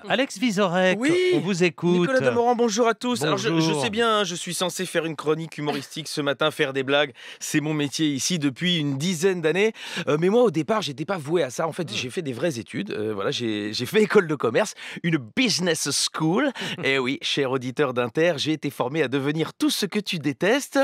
Alex Vizorek, on vous écoute. Nicolas Demorand, bonjour à tous. je, sais bien, je suis censé faire une chronique humoristique ce matin, faire des blagues. C'est mon métier ici depuis une dizaine d'années. Euh, mais moi, au départ, j'étais pas voué à ça. En fait, hmm. j'ai fait des vraies études. Euh, voilà, j'ai fait école de commerce, une business school. Et eh oui, cher auditeur d'Inter, j'ai été formé à devenir tout ce que tu détestes.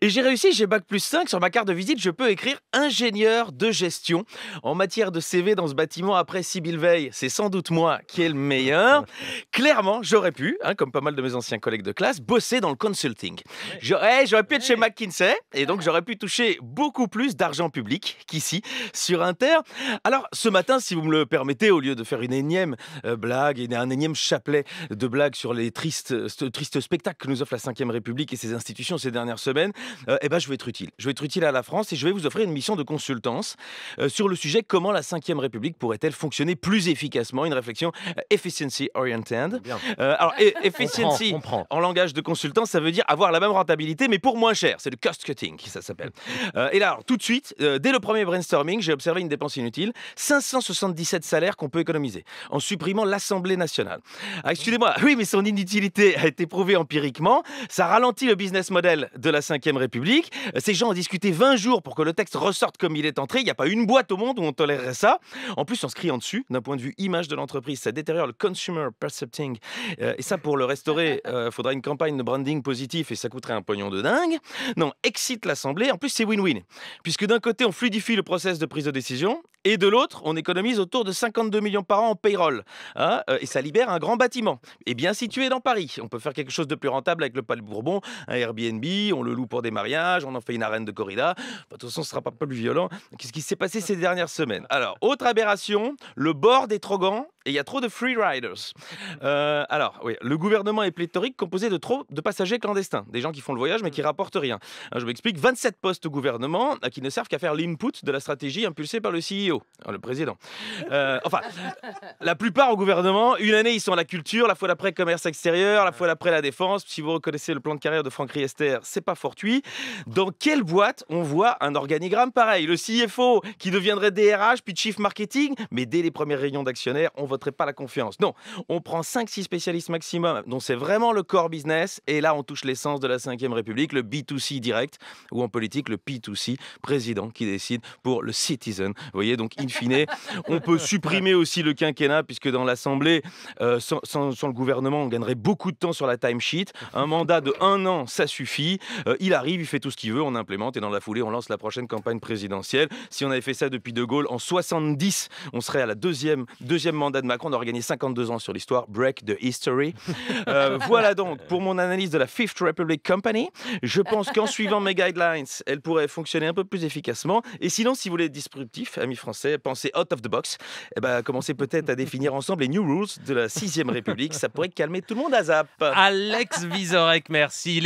Et j'ai réussi, j'ai bac plus 5. Sur ma carte de visite, je peux écrire ingénieur de gestion. En matière de CV dans ce bâtiment, après Sibyl Veil, c'est sans doute moi qui ai le meilleur. Clairement, j'aurais pu, hein, comme pas mal de mes anciens collègues de classe, bosser dans le consulting. J'aurais, eh, j'aurais pu être chez McKinsey et donc ah. j'aurais pu toucher beaucoup plus d'argent public qu'ici sur Inter. Alors ce matin, si vous me le permettez, au lieu de faire une énième euh, blague, un énième chapelet de blagues sur les tristes, spectacles triste que nous offre la Ve République et ses institutions ces dernières semaines, euh, eh ben, je vais être utile. Je vais être utile à la France et je vais vous offrir une mission de consultance euh, sur le sujet comment la Ve République pourrait-elle fonctionner plus efficacement, une réflexion efficiency oriented. Euh, alors, e- efficiency prend, en langage de consultant, ça veut dire avoir la même rentabilité, mais pour moins cher. C'est le cost cutting, ça s'appelle. Euh, et là, tout de suite, euh, dès le premier brainstorming, j'ai observé une dépense inutile 577 salaires qu'on peut économiser en supprimant l'Assemblée nationale. Ah, Excusez-moi, oui, mais son inutilité a été prouvée empiriquement. Ça ralentit le business model de la 5 République. Ces gens ont discuté 20 jours pour que le texte ressorte comme il est entré. Il n'y a pas une boîte au monde où on tolérerait ça. En plus, on se crie en dessus. D'un point de vue image de l'entreprise, ça détériore consumer percepting. Euh, et ça, pour le restaurer, il euh, faudra une campagne de branding positif et ça coûterait un pognon de dingue. Non, excite l'Assemblée. En plus, c'est win-win. Puisque d'un côté, on fluidifie le process de prise de décision et de l'autre, on économise autour de 52 millions par an en payroll. Hein euh, et ça libère un grand bâtiment. Et eh bien situé dans Paris. On peut faire quelque chose de plus rentable avec le Palais Bourbon, un Airbnb, on le loue pour des mariages, on en fait une arène de corrida. Bah, de toute façon, ce sera pas plus violent. Qu'est-ce qui s'est passé ces dernières semaines Alors, autre aberration, le bord des Trogans et il y a trop de free riders. Euh, alors, oui, le gouvernement est pléthorique, composé de trop de passagers clandestins, des gens qui font le voyage mais qui mm. rapportent rien. Hein, je m'explique, 27 postes au gouvernement euh, qui ne servent qu'à faire l'input de la stratégie impulsée par le CEO. Oh, le président. Euh, enfin, la plupart au gouvernement, une année ils sont à la culture, la fois d'après commerce extérieur, la fois d'après la défense. Si vous reconnaissez le plan de carrière de Franck Riester, c'est pas fortuit. Dans quelle boîte on voit un organigramme pareil Le CFO qui deviendrait DRH puis Chief Marketing, mais dès les premières réunions d'actionnaires, on voterait pas la confiance. Non, on prend 5-6 spécialistes maximum dont c'est vraiment le core business et là on touche l'essence de la 5 e République, le B2C direct ou en politique le P2C, président qui décide pour le citizen. Vous voyez donc in fine, on peut supprimer aussi le quinquennat, puisque dans l'Assemblée, euh, sans, le gouvernement, on gagnerait beaucoup de temps sur la timesheet. Un mandat de un an, ça suffit. Euh, il arrive, il fait tout ce qu'il veut, on implémente et dans la foulée, on lance la prochaine campagne présidentielle. Si on avait fait ça depuis De Gaulle en 70, on serait à la deuxième, deuxième mandat de Macron. On aurait gagné 52 ans sur l'histoire. Break the history. Euh, voilà donc pour mon analyse de la Fifth Republic Company. Je pense qu'en suivant mes guidelines, elle pourrait fonctionner un peu plus efficacement. Et sinon, si vous voulez être disruptif, amis français, Pensez « penser out of the box, et eh ben, commencez peut-être à définir ensemble les New Rules de la 6ème République. Ça pourrait calmer tout le monde à zap. Alex Vizorek, merci.